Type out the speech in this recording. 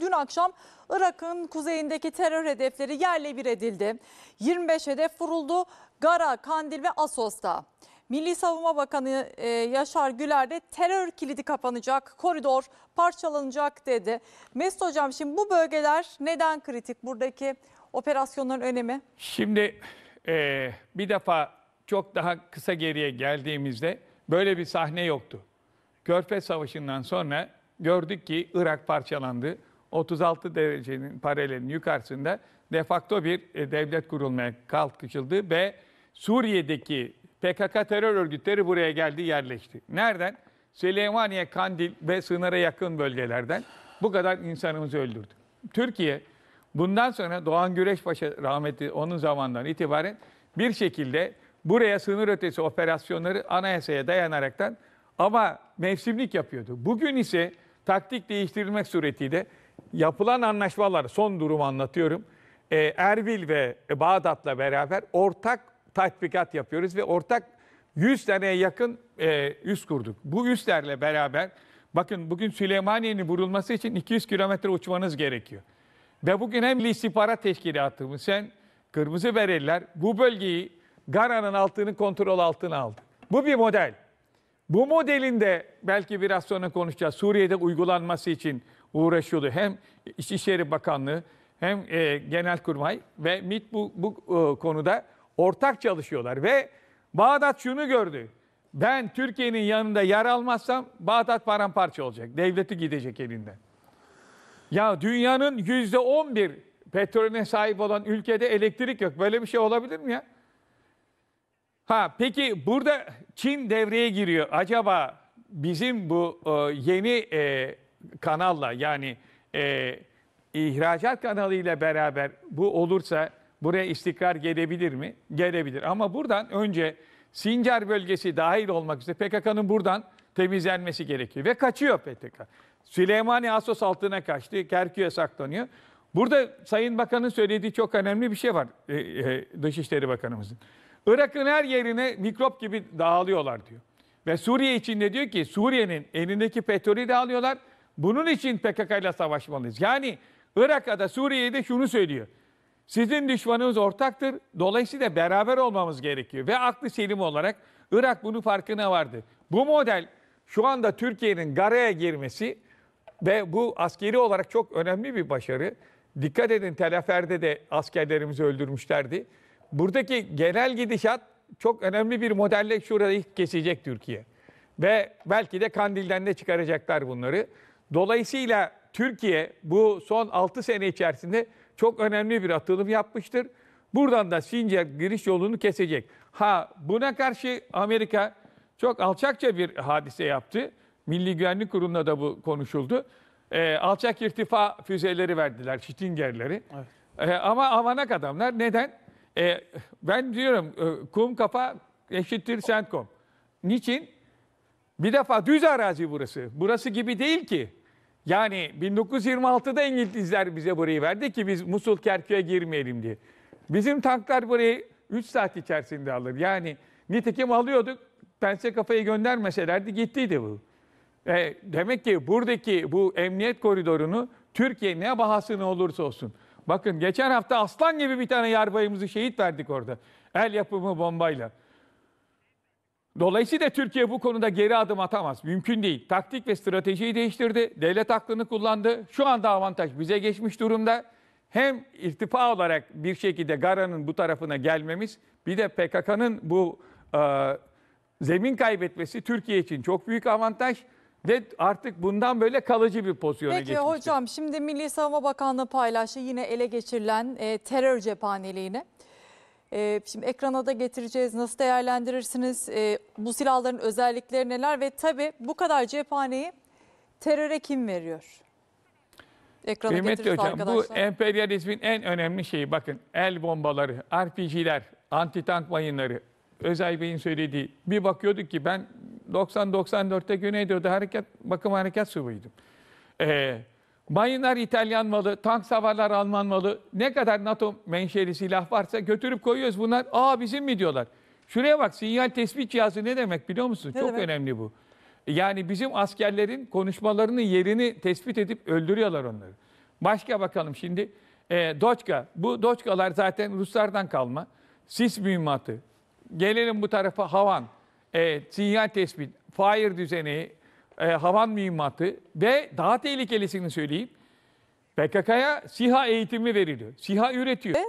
dün akşam Irak'ın kuzeyindeki terör hedefleri yerle bir edildi. 25 hedef vuruldu Gara, Kandil ve Asos'ta. Milli Savunma Bakanı e, Yaşar Güler de terör kilidi kapanacak, koridor parçalanacak dedi. Mesut Hocam şimdi bu bölgeler neden kritik? Buradaki operasyonların önemi? Şimdi e, bir defa çok daha kısa geriye geldiğimizde böyle bir sahne yoktu. Körfez Savaşı'ndan sonra gördük ki Irak parçalandı. 36 derecenin paralelinin yukarısında defakto bir e, devlet kurulmaya kalkışıldı ve Suriye'deki PKK terör örgütleri buraya geldi yerleşti. Nereden? Süleymaniye, Kandil ve sınıra yakın bölgelerden bu kadar insanımızı öldürdü. Türkiye bundan sonra Doğan Güreşpaşa rahmeti onun zamandan itibaren bir şekilde buraya sınır ötesi operasyonları anayasaya dayanaraktan ama mevsimlik yapıyordu. Bugün ise taktik değiştirilmek suretiyle yapılan anlaşmalar son durumu anlatıyorum. E, Erbil ve Bağdat'la beraber ortak tatbikat yapıyoruz ve ortak 100 taneye yakın e, üs kurduk. Bu üslerle beraber bakın bugün Süleymaniye'nin vurulması için 200 kilometre uçmanız gerekiyor. Ve bugün hem istihbarat teşkilatımız sen Kırmızı Bereliler bu bölgeyi Gara'nın altını kontrol altına aldı. Bu bir model. Bu modelin de belki biraz sonra konuşacağız. Suriye'de uygulanması için uğraşıyordu. Hem İçişleri Bakanlığı hem e, Genelkurmay ve mit bu, bu e, konuda ortak çalışıyorlar. Ve Bağdat şunu gördü. Ben Türkiye'nin yanında yer almazsam Bağdat paramparça olacak. Devleti gidecek elinden. Ya dünyanın yüzde on bir petrolüne sahip olan ülkede elektrik yok. Böyle bir şey olabilir mi ya? Ha peki burada Çin devreye giriyor. Acaba bizim bu e, yeni e, kanalla yani e, ihracat kanalıyla beraber bu olursa buraya istikrar gelebilir mi? Gelebilir. Ama buradan önce Sincar bölgesi dahil olmak üzere PKK'nın buradan temizlenmesi gerekiyor. Ve kaçıyor PKK. Süleymani Asos altına kaçtı. Kerkü'ye saklanıyor. Burada Sayın Bakan'ın söylediği çok önemli bir şey var. E, e, Dışişleri Bakanımızın. Irak'ın her yerine mikrop gibi dağılıyorlar diyor. Ve Suriye içinde diyor ki Suriye'nin elindeki petrolü de alıyorlar. Bunun için PKK ile savaşmalıyız. Yani Irak'a da Suriye'de şunu söylüyor. Sizin düşmanınız ortaktır. Dolayısıyla beraber olmamız gerekiyor. Ve aklı selim olarak Irak bunu farkına vardı. Bu model şu anda Türkiye'nin garaya girmesi ve bu askeri olarak çok önemli bir başarı. Dikkat edin Tel Afer'de de askerlerimizi öldürmüşlerdi. Buradaki genel gidişat çok önemli bir modelle şurayı kesecek Türkiye. Ve belki de Kandil'den de çıkaracaklar bunları. Dolayısıyla Türkiye bu son 6 sene içerisinde çok önemli bir atılım yapmıştır. Buradan da Sincar giriş yolunu kesecek. Ha buna karşı Amerika çok alçakça bir hadise yaptı. Milli Güvenlik Kurulunda da bu konuşuldu. E, alçak irtifa füzeleri verdiler, Stinger'leri. Evet. E, ama avanak adamlar. Neden? E, ben diyorum e, kum kafa eşittir sentkom. Niçin? Bir defa düz arazi burası. Burası gibi değil ki. Yani 1926'da İngilizler bize burayı verdi ki biz Musul Kerkü'ye girmeyelim diye. Bizim tanklar burayı 3 saat içerisinde alır. Yani nitekim alıyorduk. Pense kafayı göndermeselerdi gittiydi bu. E, demek ki buradaki bu emniyet koridorunu Türkiye ne bahasını olursa olsun. Bakın geçen hafta aslan gibi bir tane yarbayımızı şehit verdik orada. El yapımı bombayla. Dolayısıyla Türkiye bu konuda geri adım atamaz. Mümkün değil. Taktik ve stratejiyi değiştirdi. Devlet aklını kullandı. Şu anda avantaj bize geçmiş durumda. Hem irtifa olarak bir şekilde Gara'nın bu tarafına gelmemiz bir de PKK'nın bu e, zemin kaybetmesi Türkiye için çok büyük avantaj. Ve artık bundan böyle kalıcı bir pozisyona Peki, geçmiştir. Peki hocam şimdi Milli Savunma Bakanlığı paylaştı yine ele geçirilen e, terör cephaneliğini. E, şimdi ekrana da getireceğiz. Nasıl değerlendirirsiniz? E, bu silahların özellikleri neler? Ve tabii bu kadar cephaneyi teröre kim veriyor? Ekrana Kıymetli hocam arkadaşlar. bu emperyalizmin en önemli şeyi bakın el bombaları, RPG'ler, antitank mayınları, Özay Bey'in söylediği bir bakıyorduk ki ben 90-94'te Güneydoğu'da harekat, bakım harekat subuydum. Ee, Mayınlar İtalyan malı, tank savarlar Alman malı, ne kadar NATO menşeli silah varsa götürüp koyuyoruz bunlar. Aa bizim mi diyorlar. Şuraya bak sinyal tespit cihazı ne demek biliyor musun? Ne Çok demek? önemli bu. Yani bizim askerlerin konuşmalarının yerini tespit edip öldürüyorlar onları. Başka bakalım şimdi. E, Doçka. Bu Doçkalar zaten Ruslardan kalma. Sis mühimmatı. Gelelim bu tarafa Havan. E, sinyal tespit. Fire düzeni e, havan mühimmatı ve daha tehlikelisini söyleyeyim. PKK'ya SİHA eğitimi veriliyor. SİHA üretiyor.